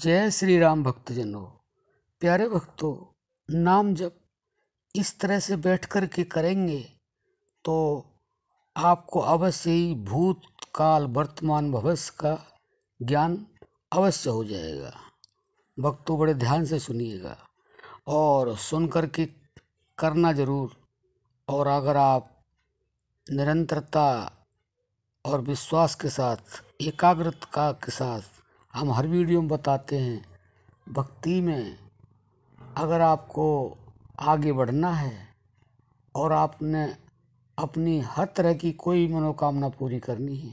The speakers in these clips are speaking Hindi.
जय श्री राम भक्तजनों प्यारे भक्तों नाम जब इस तरह से बैठ कर के करेंगे तो आपको अवश्य ही भूतकाल वर्तमान भविष्य का ज्ञान अवश्य हो जाएगा भक्तों बड़े ध्यान से सुनिएगा और सुन कर के करना ज़रूर और अगर आप निरंतरता और विश्वास के साथ एकाग्रता के साथ हम हर वीडियो में बताते हैं भक्ति में अगर आपको आगे बढ़ना है और आपने अपनी हर तरह की कोई मनोकामना पूरी करनी है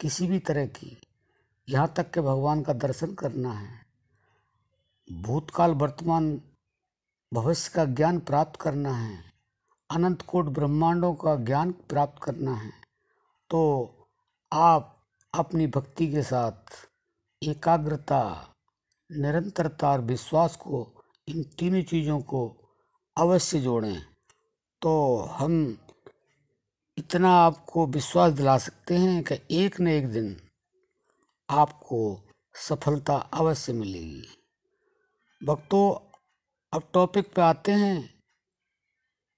किसी भी तरह की यहाँ तक के भगवान का दर्शन करना है भूतकाल वर्तमान भविष्य का ज्ञान प्राप्त करना है अनंत कोट ब्रह्मांडों का ज्ञान प्राप्त करना है तो आप अपनी भक्ति के साथ एकाग्रता निरंतरता और विश्वास को इन तीनों चीज़ों को अवश्य जोड़ें तो हम इतना आपको विश्वास दिला सकते हैं कि एक न एक दिन आपको सफलता अवश्य मिलेगी भक्तों अब टॉपिक पे आते हैं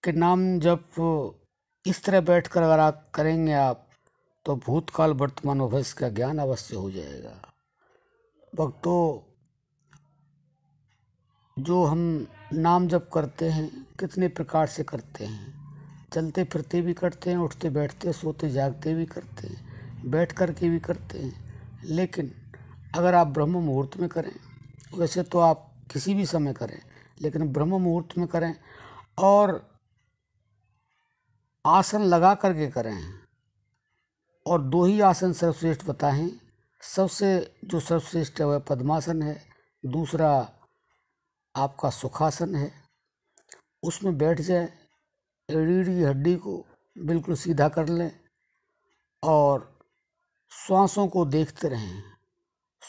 कि नाम जब इस तरह बैठकर अगर आप करेंगे आप तो भूतकाल वर्तमान भविष्य का ज्ञान अवश्य हो जाएगा भक्तों जो हम नाम जप करते हैं कितने प्रकार से करते हैं चलते फिरते भी करते हैं उठते बैठते सोते जागते भी करते हैं बैठ कर के भी करते हैं लेकिन अगर आप ब्रह्म मुहूर्त में करें वैसे तो आप किसी भी समय करें लेकिन ब्रह्म मुहूर्त में करें और आसन लगा करके करें और दो ही आसन सर्वश्रेष्ठ बताएं सबसे जो सर्वश्रेष्ठ है वह पद्मासन है दूसरा आपका सुखासन है उसमें बैठ जाए रीढ़ी हड्डी को बिल्कुल सीधा कर लें और श्वासों को देखते रहें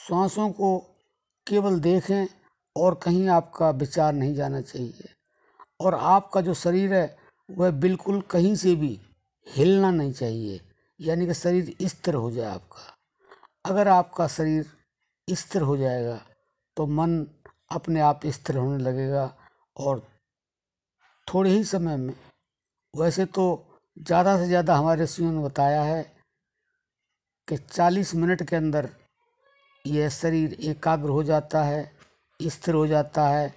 श्वासों को केवल देखें और कहीं आपका विचार नहीं जाना चाहिए और आपका जो शरीर है वह बिल्कुल कहीं से भी हिलना नहीं चाहिए यानी कि शरीर स्थिर हो जाए आपका अगर आपका शरीर स्थिर हो जाएगा तो मन अपने आप स्थिर होने लगेगा और थोड़े ही समय में वैसे तो ज़्यादा से ज़्यादा हमारे ऋषियों ने बताया है कि चालीस मिनट के अंदर यह शरीर एकाग्र हो जाता है स्थिर हो जाता है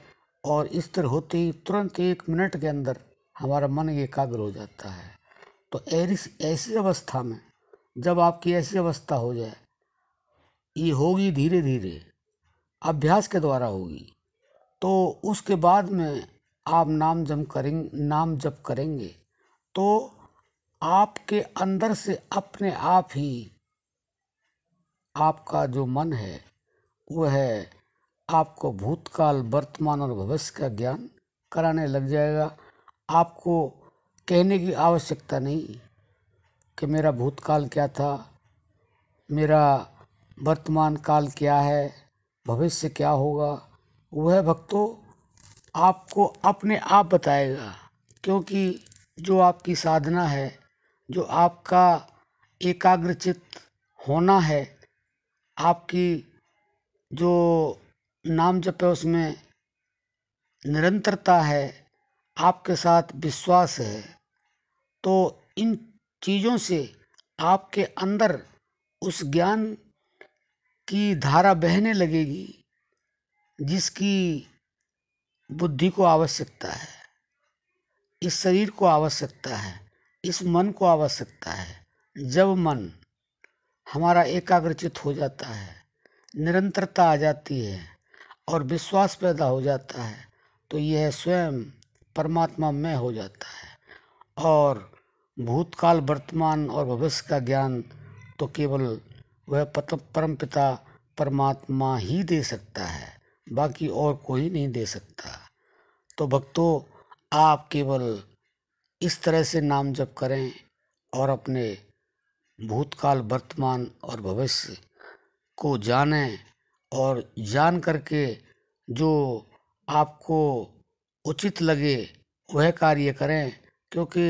और स्थिर होते ही तुरंत एक मिनट के अंदर हमारा मन एकाग्र हो जाता है तो ऐसी ऐसी अवस्था में जब आपकी ऐसी अवस्था हो जाए ये होगी धीरे धीरे अभ्यास के द्वारा होगी तो उसके बाद में आप नाम जम करें नाम जप करेंगे तो आपके अंदर से अपने आप ही आपका जो मन है वह है आपको भूतकाल वर्तमान और भविष्य का ज्ञान कराने लग जाएगा आपको कहने की आवश्यकता नहीं कि मेरा भूतकाल क्या था मेरा वर्तमान काल क्या है भविष्य क्या होगा वह भक्तों आपको अपने आप बताएगा क्योंकि जो आपकी साधना है जो आपका एकाग्रचित होना है आपकी जो नाम जप है उसमें निरंतरता है आपके साथ विश्वास है तो इन चीज़ों से आपके अंदर उस ज्ञान की धारा बहने लगेगी जिसकी बुद्धि को आवश्यकता है इस शरीर को आवश्यकता है इस मन को आवश्यकता है जब मन हमारा एकाग्रचित हो जाता है निरंतरता आ जाती है और विश्वास पैदा हो जाता है तो यह स्वयं परमात्मा में हो जाता है और भूतकाल वर्तमान और भविष्य का ज्ञान तो केवल वह परम पिता परमात्मा ही दे सकता है बाकी और कोई नहीं दे सकता तो भक्तों आप केवल इस तरह से नाम जप करें और अपने भूतकाल वर्तमान और भविष्य को जानें और जान करके जो आपको उचित लगे वह कार्य करें क्योंकि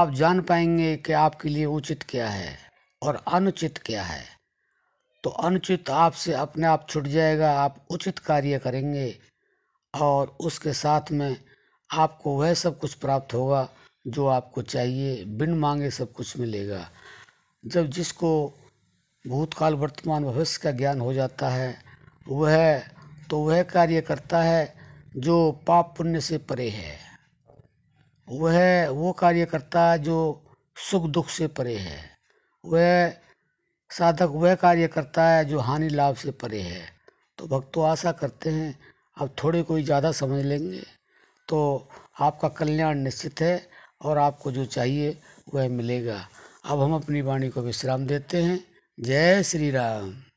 आप जान पाएंगे कि आपके लिए उचित क्या है और अनुचित क्या है तो अनुचित आपसे अपने आप छूट जाएगा आप उचित कार्य करेंगे और उसके साथ में आपको वह सब कुछ प्राप्त होगा जो आपको चाहिए बिन मांगे सब कुछ मिलेगा जब जिसको भूतकाल वर्तमान भविष्य का ज्ञान हो जाता है वह तो वह कार्य करता है जो पाप पुण्य से परे है वह वो कार्य करता है जो सुख दुख से परे है वह साधक वह कार्य करता है जो हानि लाभ से परे है तो भक्तों आशा करते हैं अब थोड़े कोई ज़्यादा समझ लेंगे तो आपका कल्याण निश्चित है और आपको जो चाहिए वह मिलेगा अब हम अपनी वाणी को विश्राम देते हैं जय श्री राम